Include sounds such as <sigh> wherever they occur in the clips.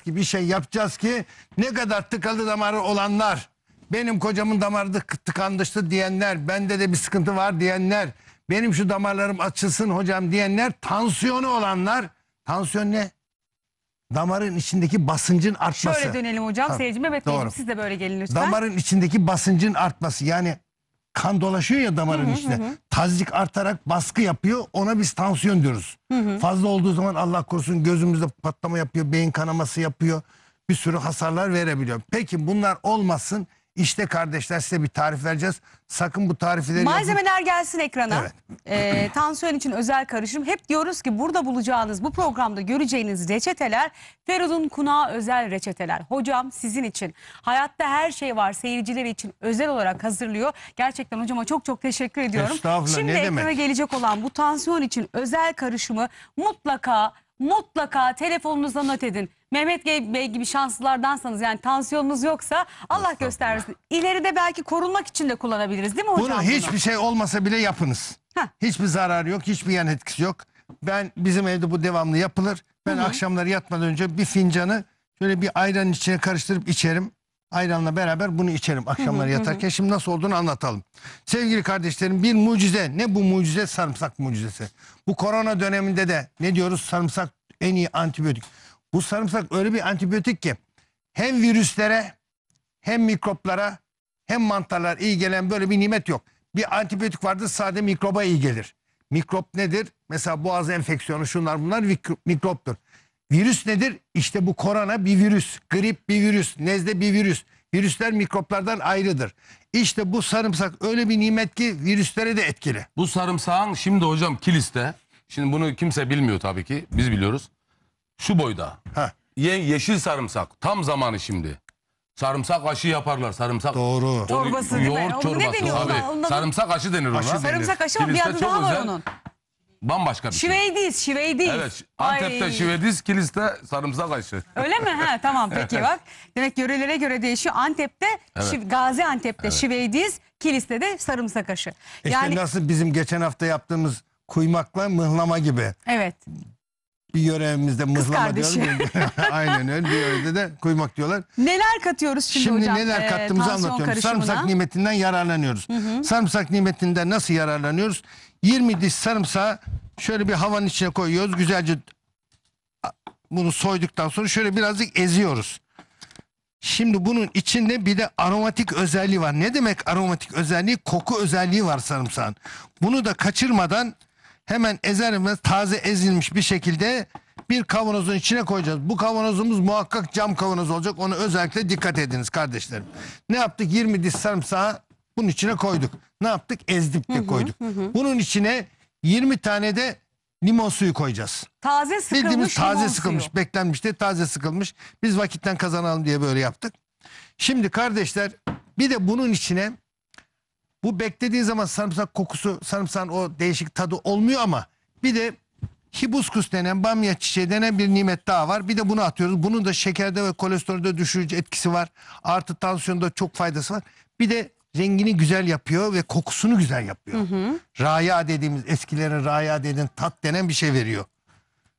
ki bir şey yapacağız ki ne kadar tıkalı damarı olanlar benim kocamın damarı da tıkanmıştı diyenler bende de bir sıkıntı var diyenler benim şu damarlarım açılsın hocam diyenler tansiyonu olanlar tansiyon ne? Damarın içindeki basıncın artması. Şöyle dönelim hocam Tabii, seyircime bekleyeceğim. Siz de böyle gelin lütfen. Damarın içindeki basıncın artması yani kan dolaşıyor ya damarın hı hı içine. Hı. Tazcik artarak baskı yapıyor. Ona biz tansiyon diyoruz. Hı hı. Fazla olduğu zaman Allah korusun gözümüzde patlama yapıyor, beyin kanaması yapıyor. Bir sürü hasarlar verebiliyor. Peki bunlar olmasın. İşte kardeşler size bir tarif vereceğiz. Sakın bu tarifleri... Malzemeler yapın. gelsin ekrana. Evet. Ee, tansiyon için özel karışım. Hep diyoruz ki burada bulacağınız, bu programda göreceğiniz reçeteler Ferud'un Kunağı özel reçeteler. Hocam sizin için. Hayatta her şey var. Seyircileri için özel olarak hazırlıyor. Gerçekten hocama çok çok teşekkür ediyorum. Estağfurullah Şimdi ne ekrana demek? gelecek olan bu tansiyon için özel karışımı mutlaka mutlaka telefonunuza not edin. Mehmet Bey gibi şanslılardansanız yani tansiyonunuz yoksa Allah göstersin. İleride belki korunmak için de kullanabiliriz değil mi hocam? Bunu hiçbir şey olmasa bile yapınız. Heh. Hiçbir zararı yok, hiçbir yan etkisi yok. Ben bizim evde bu devamlı yapılır. Ben Hı -hı. akşamları yatmadan önce bir fincanı şöyle bir ayranın içine karıştırıp içerim ayranla beraber bunu içerim akşamları yatarken. Şimdi nasıl olduğunu anlatalım. Sevgili kardeşlerim bir mucize. Ne bu mucize? Sarımsak mucizesi. Bu korona döneminde de ne diyoruz? Sarımsak en iyi antibiyotik. Bu sarımsak öyle bir antibiyotik ki hem virüslere hem mikroplara hem mantarlar iyi gelen böyle bir nimet yok. Bir antibiyotik vardır sadece mikroba iyi gelir. Mikrop nedir? Mesela boğaz enfeksiyonu şunlar bunlar mikroptur. Virüs nedir? İşte bu korona bir virüs, grip bir virüs, nezle bir virüs. Virüsler mikroplardan ayrıdır. İşte bu sarımsak öyle bir nimet ki virüslere de etkili. Bu sarımsağın şimdi hocam kiliste, şimdi bunu kimse bilmiyor tabii ki, biz biliyoruz. Şu boyda. Ha. Ye yeşil sarımsak, tam zamanı şimdi. Sarımsak aşı yaparlar. Sarımsak Doğru. Çorbası değil mi? Yoğurt Onu ne çorbası. deniyor ona? Tabii. Ondan- Sarımsak aşı denir ona. Sarımsak aşı var bir adı çok daha var özel. onun bambaşka bir şey. Şiveydiz, şiveydiz. Evet, Antep'te Ay. şivediz, Kilis'te sarımsak aşı. Öyle mi? Ha, tamam <laughs> peki bak. Demek yörelere göre değişiyor. Antep'te, Evet. Şiv- Gaziantep'te şiveydiz, Kilis'te de sarımsak aşı. E işte Yani nasıl bizim geçen hafta yaptığımız kuymakla mıhlama gibi. evet. Bir yöremizde mıhlama diyorlar. <laughs> Aynen öyle bir yörede de kuymak diyorlar. Neler katıyoruz şimdi, Şimdi, hocam? neler ee, kattığımızı anlatıyorum. anlatıyorum. Sarımsak nimetinden yararlanıyoruz. Sarımsak nimetinden nasıl yararlanıyoruz? 20 diş sarımsağı şöyle bir havanın içine koyuyoruz. Güzelce bunu soyduktan sonra şöyle birazcık eziyoruz. Şimdi bunun içinde bir de aromatik özelliği var. Ne demek aromatik özelliği? Koku özelliği var sarımsağın. Bunu da kaçırmadan hemen ezerimiz taze ezilmiş bir şekilde bir kavanozun içine koyacağız. Bu kavanozumuz muhakkak cam kavanoz olacak. Ona özellikle dikkat ediniz kardeşlerim. Ne yaptık? 20 diş sarımsağı bunun içine koyduk. Ne yaptık? Ezdik de koyduk. Bunun içine 20 tane de limon suyu koyacağız. Taze sıkılmış Bildiğimiz taze limon sıkılmış, suyu. beklenmiş de taze sıkılmış. Biz vakitten kazanalım diye böyle yaptık. Şimdi kardeşler bir de bunun içine bu beklediğin zaman sarımsak kokusu, sarımsağın o değişik tadı olmuyor ama bir de hibuskus denen, bamya çiçeği denen bir nimet daha var. Bir de bunu atıyoruz. Bunun da şekerde ve kolesterolde düşürücü etkisi var. Artı tansiyonda çok faydası var. Bir de rengini güzel yapıyor ve kokusunu güzel yapıyor. Hı Raya dediğimiz eskilere raya denen tat denen bir şey veriyor.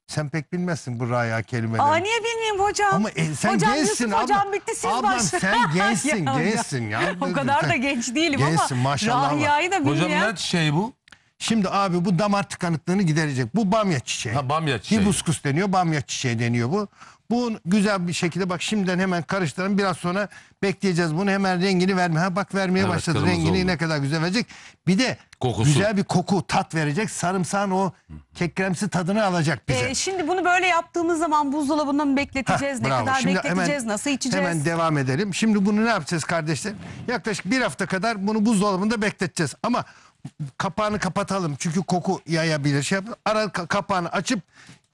Sen pek bilmezsin bu raya kelimeleri. Aa niye bilmeyeyim hocam? Ama e, sen hocam, gençsin Yusuf, abla. Hocam bitti siz ablam başla. sen <laughs> gençsin gençsin ya. o kadar da genç değilim gençsin, ama maşallah. Rahya'yı da bilmeyen. Hocam ne şey bu? Şimdi abi bu damar tıkanıklığını giderecek. Bu bamya çiçeği. Ha bamya çiçeği. Hibuskus deniyor. Bamya çiçeği deniyor bu. Bu güzel bir şekilde bak şimdiden hemen karıştıralım. Biraz sonra bekleyeceğiz bunu. Hemen rengini verme. Ha bak vermeye Evet, başladı. Rengini oldu. ne kadar güzel verecek. Bir de Kokusu. güzel bir koku, tat verecek. Sarımsağın o kekremsi tadını alacak ee, bize. Ee, şimdi bunu böyle yaptığımız zaman buzdolabında mı bekleteceğiz? ne Bravo. kadar bekleteceğiz? nasıl içeceğiz? Hemen devam edelim. Şimdi bunu ne yapacağız kardeşlerim? Yaklaşık bir hafta kadar bunu buzdolabında bekleteceğiz. Ama kapağını kapatalım çünkü koku yayabilir. Şey Ara kapağını açıp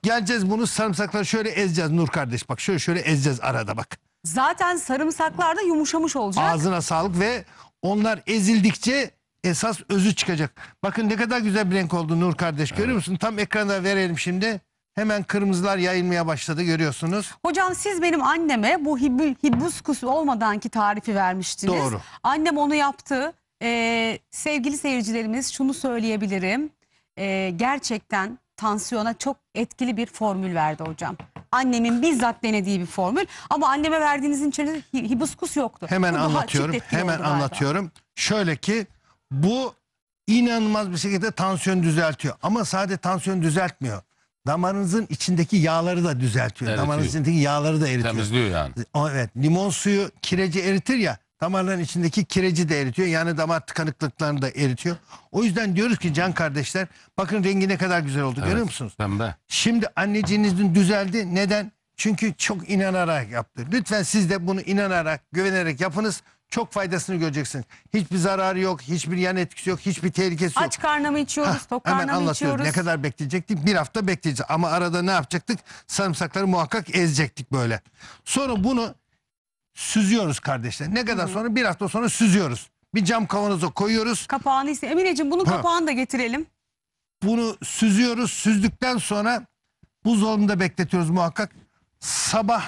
geleceğiz bunu sarımsaklar şöyle ezeceğiz Nur kardeş. Bak şöyle şöyle ezeceğiz arada bak. Zaten sarımsaklar da yumuşamış olacak. Ağzına sağlık ve onlar ezildikçe esas özü çıkacak. Bakın ne kadar güzel bir renk oldu Nur kardeş görüyor musun? Tam ekranda verelim şimdi. Hemen kırmızılar yayılmaya başladı görüyorsunuz. Hocam siz benim anneme bu hibuskus olmadan ki tarifi vermiştiniz. Doğru. Annem onu yaptı. Ee, sevgili seyircilerimiz şunu söyleyebilirim. Ee, gerçekten tansiyona çok etkili bir formül verdi hocam. Annemin bizzat denediği bir formül ama anneme verdiğinizin içinde hibiskus yoktu. Hemen Bu anlatıyorum. Hemen oldu galiba. anlatıyorum. Şöyle ki bu inanılmaz bir şekilde tansiyon düzeltiyor. Ama sadece tansiyon düzeltmiyor. Damarınızın içindeki yağları da düzeltiyor. Evet, Damarınızın içindeki yağları da eritiyor. Temizliyor yani. O, Evet limon suyu kireci eritir ya Damarların içindeki kireci de eritiyor. Yani damar tıkanıklıklarını da eritiyor. O yüzden diyoruz ki can kardeşler bakın rengi ne kadar güzel oldu evet, görüyor musunuz? Pembe. Şimdi anneciğinizin düzeldi. Neden? Çünkü çok inanarak yaptı. Lütfen siz de bunu inanarak, güvenerek yapınız. Çok faydasını göreceksiniz. Hiçbir zararı yok, hiçbir yan etkisi yok, hiçbir tehlikesi yok. Aç karnına mı içiyoruz, ha, tok karnına mı içiyoruz? Ne kadar bekleyecektik? Bir hafta bekleyeceğiz. Ama arada ne yapacaktık? Sarımsakları muhakkak ezecektik böyle. Sonra bunu süzüyoruz kardeşler. Ne kadar sonra? Bir hafta sonra süzüyoruz. Bir cam kavanoza koyuyoruz. Kapağını ise Emineciğim bunun Ha. kapağını da getirelim. Bunu süzüyoruz. Süzdükten sonra buzdolabında bekletiyoruz muhakkak. Sabah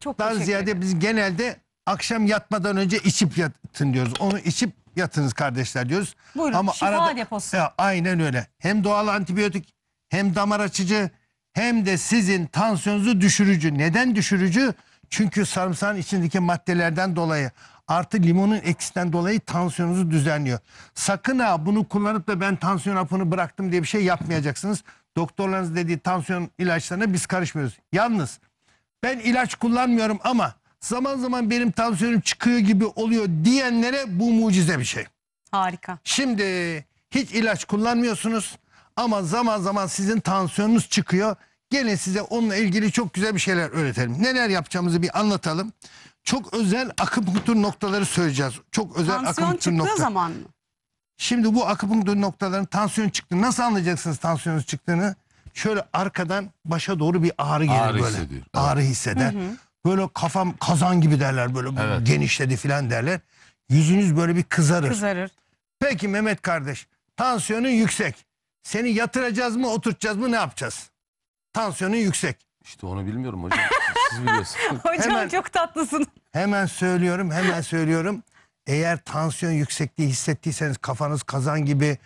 Çok teşekkür ederim. ziyade biz genelde akşam yatmadan önce içip yatın diyoruz. Onu içip yatınız kardeşler diyoruz. Buyurun şifa deposu. Ya, aynen öyle. Hem doğal antibiyotik hem damar açıcı hem de sizin tansiyonunuzu düşürücü. Neden düşürücü? Çünkü sarımsağın içindeki maddelerden dolayı artı limonun eksiden dolayı tansiyonunuzu düzenliyor. Sakın ha bunu kullanıp da ben tansiyon hapını bıraktım diye bir şey yapmayacaksınız. Doktorlarınız dediği tansiyon ilaçlarına biz karışmıyoruz. Yalnız ben ilaç kullanmıyorum ama zaman zaman benim tansiyonum çıkıyor gibi oluyor diyenlere bu mucize bir şey. Harika. Şimdi hiç ilaç kullanmıyorsunuz ama zaman zaman sizin tansiyonunuz çıkıyor. Gelin size onunla ilgili çok güzel bir şeyler öğretelim. Neler yapacağımızı bir anlatalım. Çok özel akupunktur noktaları söyleyeceğiz. Çok özel Tansiyon akupunktur çıktığı nokta. zaman mı? Şimdi bu akupunktur noktaların tansiyon çıktı. nasıl anlayacaksınız tansiyonun çıktığını? Şöyle arkadan başa doğru bir ağrı gelir Ağrı böyle. hissediyor. Ağrı hisseder. Böyle kafam kazan gibi derler böyle Evet. genişledi filan derler. Yüzünüz böyle bir kızarır. Kızarır. Peki Mehmet kardeş tansiyonun yüksek. Seni yatıracağız mı oturtacağız mı ne yapacağız? Tansiyonu yüksek. İşte onu bilmiyorum hocam. Siz biliyorsunuz. <laughs> Hocam Hemen- çok tatlısın. Hemen söylüyorum, hemen söylüyorum. Eğer tansiyon yüksekliği hissettiyseniz kafanız kazan gibi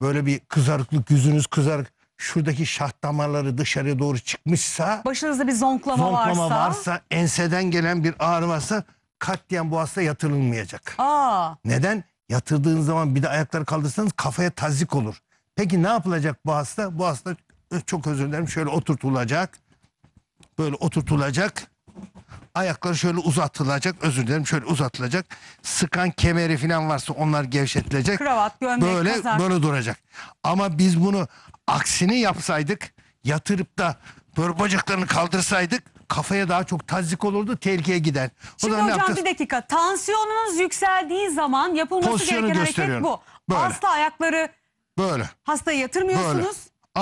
böyle bir kızarıklık, yüzünüz kızarık. Şuradaki şah damarları dışarıya doğru çıkmışsa, Başınızda bir zonklama, zonklama varsa. enseden gelen bir ağrı varsa katliam bu hasta yatırılmayacak. Aa, Neden? Yatırdığınız zaman bir de ayakları kaldırırsanız kafaya tazik olur. Peki ne yapılacak bu hasta? Bu hasta Eh, çok özür dilerim şöyle oturtulacak. Böyle oturtulacak. Ayakları şöyle uzatılacak. Özür dilerim şöyle uzatılacak. Sıkan kemeri falan varsa onlar gevşetilecek. Kravat, gömlek, böyle, kazak. Böyle duracak. Ama biz bunu aksini yapsaydık yatırıp da böyle bacaklarını kaldırsaydık kafaya daha çok tazik olurdu, tehlikeye gider. O Şimdi hocam yapacağız? bir dakika. Tansiyonunuz yükseldiği zaman yapılması Pozisyonu gereken hareket bu. Böyle. Asla ayakları böyle. hastaya yatırmıyorsunuz. Böyle.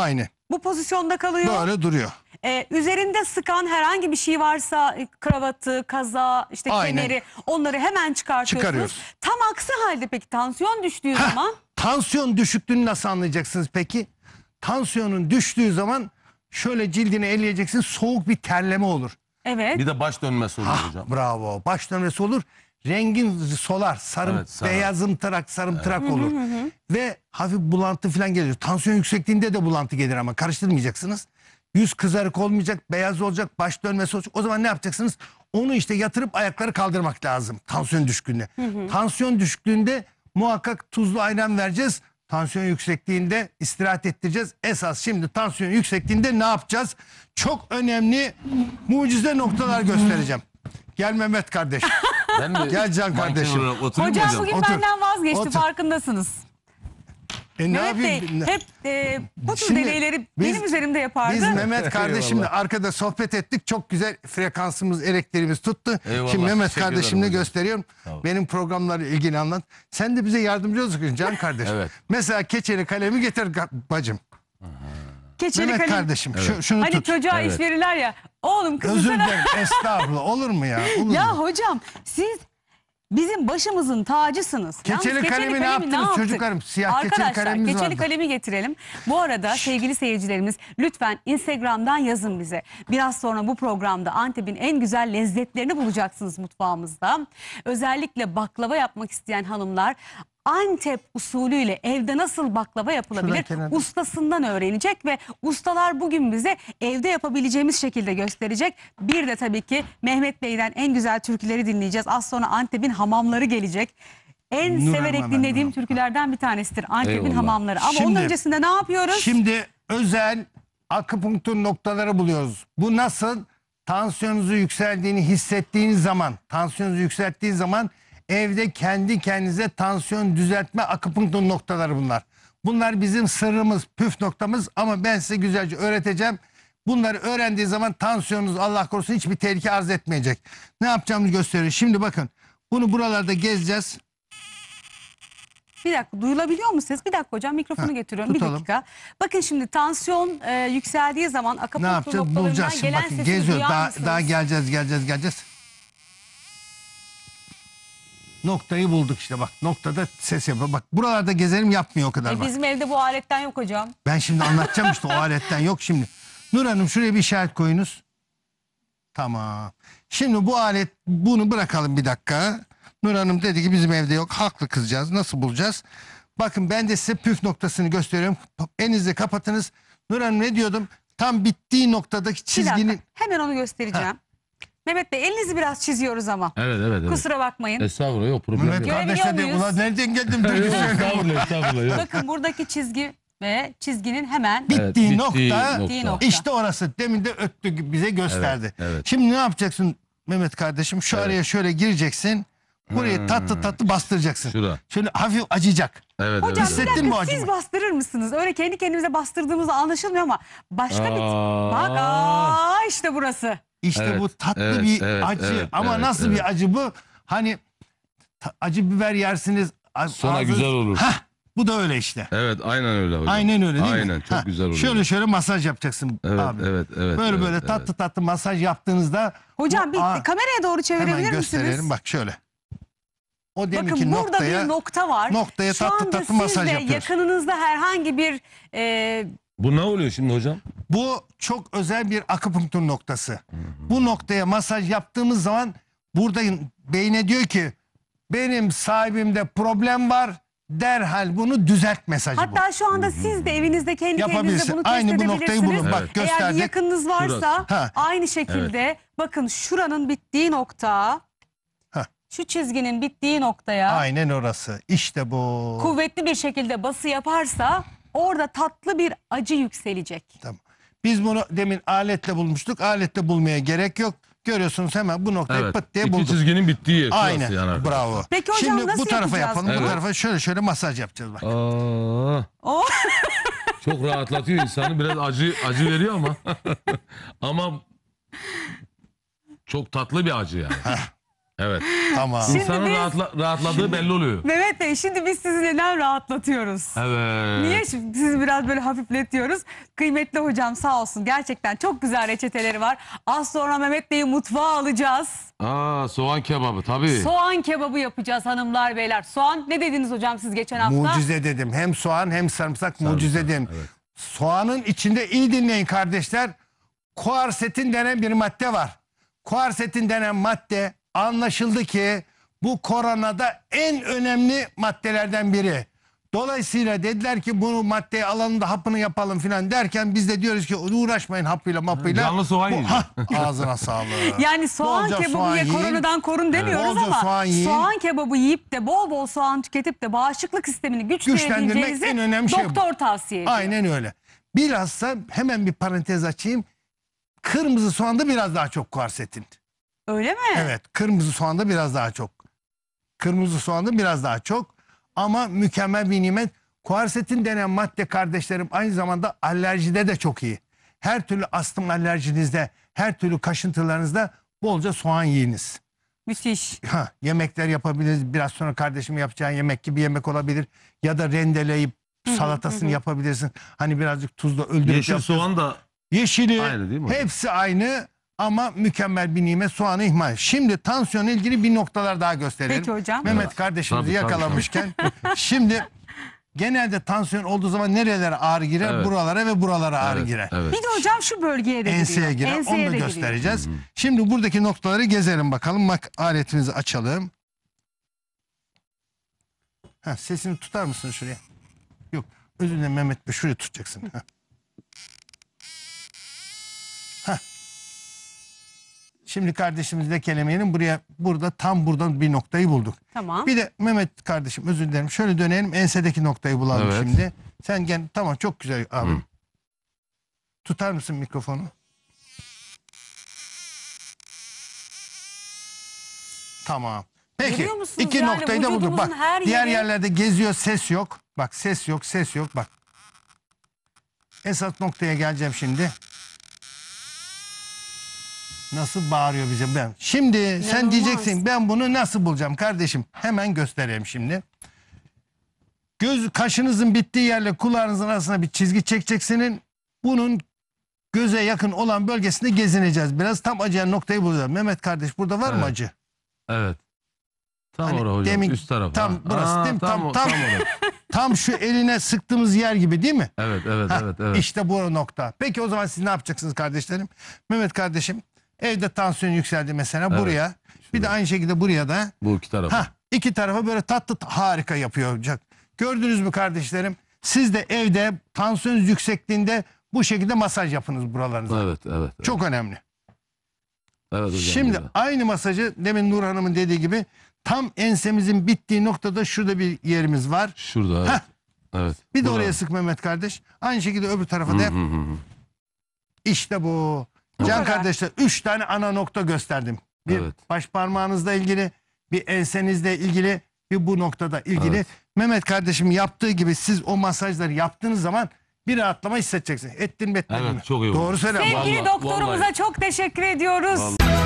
Aynı. Bu pozisyonda kalıyor. Böyle duruyor. Ee, üzerinde sıkan herhangi bir şey varsa e, kravatı, kaza, işte Aynen. kemeri onları hemen çıkartıyorsunuz. Çıkarıyoruz. Tam aksi halde peki tansiyon düştüğü Heh, zaman Tansiyon düşüklüğünü nasıl anlayacaksınız peki? Tansiyonun düştüğü zaman şöyle cildini elleyeceksin soğuk bir terleme olur. evet. Bir de baş dönmesi oluyor ah, hocam. Bravo. Baş dönmesi olur. Rengin solar, sarım, evet, sarı. beyazımtırak, sarımtırak evet. olur. Hı hı hı. Ve hafif bulantı falan gelir. Tansiyon yüksekliğinde de bulantı gelir ama karıştırmayacaksınız. Yüz kızarık olmayacak, beyaz olacak, baş dönmesi olacak. O zaman ne yapacaksınız? Onu işte yatırıp ayakları kaldırmak lazım tansiyon düşkünlüğü. Hı hı. Tansiyon düşüklüğünde muhakkak tuzlu ayran vereceğiz. Tansiyon yüksekliğinde istirahat ettireceğiz. Esas şimdi tansiyon yüksekliğinde ne yapacağız? Çok önemli mucize noktalar göstereceğim. Gel Mehmet kardeşim. <laughs> Ben mi? Gel Can kardeşim. olarak oturayım Hocam bugün Otur. benden vazgeçti Otur. farkındasınız. E, ne Mehmet Bey hep e, bu tür Şimdi deneyleri biz- benim üzerimde yapardı. Biz Mehmet kardeşimle arkada sohbet ettik. Çok güzel frekansımız, elektriğimiz tuttu. Eyvallah, Şimdi Mehmet kardeşimle gösteriyorum. ol. Benim programları ilgili anlat. Sen de bize yardımcı olacaksın Can kardeşim. <laughs> Evet. Mesela keçeli kalemi getir ga- bacım. Keçeli Mehmet kalem. kardeşim şu, şunu Hani tut. çocuğa iş verirler ya. Oğlum kızım Özür sana- dilerim <laughs> estağfurullah olur mu ya? Olur mu? Ya hocam siz bizim başımızın tacısınız. Keçeli kalemi ne yaptınız yaptık? çocuklarım? Siyah keçeli Arkadaşlar, kalemimiz keçeli vardı. kalemi getirelim. Bu arada sevgili seyircilerimiz lütfen Instagram'dan yazın bize. Biraz sonra bu programda Antep'in en güzel lezzetlerini bulacaksınız mutfağımızda. Özellikle baklava yapmak isteyen hanımlar Antep usulüyle evde nasıl baklava yapılabilir ustasından öğrenecek ve ustalar bugün bize evde yapabileceğimiz şekilde gösterecek. Bir de tabii ki Mehmet Bey'den en güzel türküleri dinleyeceğiz. Az sonra Antep'in hamamları gelecek. En Nur severek hamam, dinlediğim hamam. türkülerden bir tanesidir Antep'in hamamları. Ama Şimdi- onun öncesinde ne yapıyoruz? Şimdi özel akupunktur noktaları buluyoruz. Bu nasıl? Tansiyonunuzu yükseldiğini hissettiğiniz zaman, tansiyonunuzu yükselttiğiniz zaman Evde kendi kendinize tansiyon düzeltme akupunktur noktaları bunlar. Bunlar bizim sırrımız, püf noktamız ama ben size güzelce öğreteceğim. Bunları öğrendiği zaman tansiyonunuz Allah korusun hiçbir tehlike arz etmeyecek. Ne yapacağımızı gösteriyor. Şimdi bakın bunu buralarda gezeceğiz. Bir dakika duyulabiliyor mu ses? Bir dakika hocam mikrofonu ha, getiriyorum tutalım. bir dakika. Bakın şimdi tansiyon e, yükseldiği zaman akapunktur noktalarından Bulacağız şimdi, gelen bakın, sesi geziyor. Daha, daha geleceğiz geleceğiz geleceğiz. Noktayı bulduk işte bak. Noktada ses yapıyor. Bak buralarda gezelim yapmıyor o kadar e, bak. Bizim evde bu aletten yok hocam. Ben şimdi anlatacağım işte o <laughs> aletten yok şimdi. Nur Hanım şuraya bir işaret koyunuz. Tamam. Şimdi bu alet bunu bırakalım bir dakika. Nur Hanım dedi ki bizim evde yok. Haklı kızacağız. Nasıl bulacağız? Bakın ben de size püf noktasını gösteriyorum. elinizi kapatınız. Nur Hanım ne diyordum? Tam bittiği noktadaki çizginin... Bir dakika, hemen onu göstereceğim. Ha. Mehmet Bey elinizi biraz çiziyoruz ama. Evet evet. evet. Kusura bakmayın. Estağfurullah yok problem Mehmet yok. kardeş Görebiliyor dedi ulan nereden geldim Yok, şey? estağfurullah estağfurullah yok. Bakın buradaki çizgi ve çizginin hemen Evet, bittiği nokta, nokta. işte orası. Demin de öttü bize gösterdi. Evet, evet. Şimdi ne yapacaksın Mehmet kardeşim? Şu araya şöyle gireceksin. Buraya hmm. tatlı tatlı bastıracaksın. Şura. Şöyle hafif acıyacak. Evet, Hocam evet, bir dakika siz bastırır mısınız? Öyle kendi kendimize bastırdığımız anlaşılmıyor ama başka bir... Aa. Bak aa işte burası. İşte Evet, bu tatlı evet, bir evet, acı. evet, Ama evet, nasıl evet. bir acı bu? Hani acı biber yersiniz. a- Sonra ağzınız- güzel olur. Hah, bu da öyle işte. Evet aynen öyle hocam. Aynen öyle değil mi? Aynen çok Hah, güzel olur. Şöyle şöyle masaj yapacaksın Evet abi. evet evet. böyle evet, böyle evet. tatlı tatlı masaj yaptığınızda Hocam bu bir ağ- kameraya doğru hemen çevirebilir gösterelim misiniz? bak şöyle. O deminki Bakın burada bir nokta var. Noktaya Şu tatlı tatlı masaj yapıyor. yakınınızda herhangi bir... E... Bu ne oluyor şimdi hocam? Bu çok özel bir akupunktur noktası. Hı hı. Bu noktaya masaj yaptığımız zaman burada beyne diyor ki benim sahibimde problem var derhal bunu düzelt mesajı Hatta bu. şu anda siz de evinizde kendi kendinize bunu test aynı bu noktayı bulun evet. bak gösterdik. Eğer yakınınız varsa Şurası. aynı şekilde evet. bakın şuranın bittiği nokta şu çizginin bittiği noktaya Aynen orası. İşte bu. kuvvetli bir şekilde bası yaparsa orada tatlı bir acı yükselecek. Tamam. Biz bunu demin aletle bulmuştuk. Aletle bulmaya gerek yok. Görüyorsunuz hemen bu noktayı Evet. pıt diye İki bulduk. çizginin bittiği yer. Aynen. Şurası yani arkadaşlar. Bravo. Peki hocam Şimdi nasıl bu tarafa yapacağız yapalım. bunu? Bu tarafa şöyle şöyle masaj yapacağız bak. Aa, <laughs> çok rahatlatıyor insanı. Biraz acı acı veriyor ama. <laughs> ama çok tatlı bir acı yani. Evet. Tamam. Şimdi İnsanın biz- rahatla- rahatladığı belli oluyor. Mehmet Bey şimdi biz sizi neden rahatlatıyoruz? Evet. Niye şimdi sizi biraz böyle hafifletiyoruz? Kıymetli hocam sağ olsun gerçekten çok güzel reçeteleri var. Az sonra Mehmet Bey'i mutfağa alacağız. Aa, soğan kebabı tabii. Soğan kebabı yapacağız hanımlar beyler. Soğan ne dediniz hocam siz geçen hafta? Mucize dedim. Hem soğan hem sarımsak, mucize dedim. Soğanın içinde iyi dinleyin kardeşler. Kuarsetin denen bir madde var. Kuarsetin denen madde anlaşıldı ki bu koronada en önemli maddelerden biri. Dolayısıyla dediler ki bunu maddeye alalım da hapını yapalım filan derken biz de diyoruz ki uğraşmayın hapıyla mapıyla. Canlı soğan yiyin. Ağzına sağlık. <laughs> Yani soğan bolca kebabı soğan ye yiyin. koronadan korun demiyoruz bolca ama soğan, yiyin. soğan kebabı yiyip de bol bol soğan tüketip de bağışıklık sistemini güçlendireceğinizi en önemli şey doktor tavsiye ediyor. Aynen öyle. Bilhassa hemen bir parantez açayım. Kırmızı soğanda biraz daha çok kuarsetin. Öyle mi? Evet kırmızı soğanda biraz daha çok. Kırmızı soğanda biraz daha çok. Ama mükemmel bir nimet. Kuarsetin denen madde kardeşlerim aynı zamanda alerjide de çok iyi. Her türlü astım alerjinizde, her türlü kaşıntılarınızda bolca soğan yiyiniz. Müthiş. Ha, yemekler yapabiliriz. Biraz sonra kardeşim yapacağın yemek gibi yemek olabilir. Ya da rendeleyip salatasını yapabilirsin. Hani birazcık tuzla öldürüp Yeşil yapıyorsun. soğan da Yeşili aynı değil mi hepsi aynı. Ama mükemmel bir nimet soğanı ihmal. Şimdi tansiyonla ilgili bir noktalar daha gösterelim. Peki hocam. Mehmet kardeşimizi Tabii, tabii, tabii. yakalamışken. Şimdi genelde tansiyon olduğu zaman nerelere ağrı girer? Evet. Buralara ve buralara ağrı Evet, girer. evet. Bir de hocam şu bölgeye de Enseye giriyor. girer. Enseye Onu da de giriyor. göstereceğiz. Şimdi buradaki noktaları gezelim bakalım. Bak aletimizi açalım. Ha, sesini tutar mısın şuraya? Yok. Özür dilerim Mehmet Bey. Şuraya tutacaksın. Ha. Şimdi kardeşimiz de kelimeyenin buraya burada tam buradan bir noktayı bulduk. Tamam. Bir de Mehmet kardeşim özür dilerim. Şöyle dönelim ensedeki noktayı bulalım Evet. şimdi. Sen gel tamam çok güzel abi. Hı. Tutar mısın mikrofonu? Tamam. Peki Görüyor iki Yani noktayı da bulduk. Bak vücudumuzun diğer yerlerde geziyor ses yok. Bak ses yok ses yok bak. Esas noktaya geleceğim şimdi. Nasıl bağırıyor bize ben. Şimdi İnanılmaz. sen diyeceksin ben bunu nasıl bulacağım kardeşim? Hemen göstereyim şimdi. Göz kaşınızın bittiği yerle kulağınızın arasına bir çizgi çekeceksiniz. Bunun göze yakın olan bölgesinde gezineceğiz. Biraz tam acıyan noktayı bulacağız. Mehmet kardeş burada var evet. mı acı? Evet. Tam hani orada hocam üst taraf. Tam burası Aa, değil mi? Tam, tam, tam, tam, <laughs> tam şu eline sıktığımız yer gibi değil mi? Evet evet ha, evet. evet. İşte bu nokta. Peki o zaman siz ne yapacaksınız kardeşlerim? Mehmet kardeşim Evde tansiyon yükseldi mesela Evet. buraya. Bir de aynı şekilde buraya da. Bu iki tarafa. Ha iki tarafa böyle tatlı harika yapıyor olacak. Gördünüz mü kardeşlerim? Siz de evde tansiyonunuz yüksekliğinde bu şekilde masaj yapınız buralarınıza. Evet, evet. evet. Çok önemli. Evet hocam, Şimdi güzel. aynı masajı demin Nur Hanım'ın dediği gibi tam ensemizin bittiği noktada şurada bir yerimiz var. şurada evet. Heh. evet. Bir de Burada. oraya sık Mehmet kardeş. Aynı şekilde öbür tarafa da Hı hı hı. İşte bu. Can kardeşler 3 tane ana nokta gösterdim. Bir Evet. baş parmağınızla ilgili, bir ensenizle ilgili, bir bu noktada ilgili. Evet. Mehmet kardeşim yaptığı gibi siz o masajları yaptığınız zaman bir rahatlama hissedeceksiniz. Ettin mi etmedin Evet, mi? çok iyi oldu. Doğru söyle. Sevgili Vallahi- doktorumuza vallahi. çok teşekkür ediyoruz. Vallahi.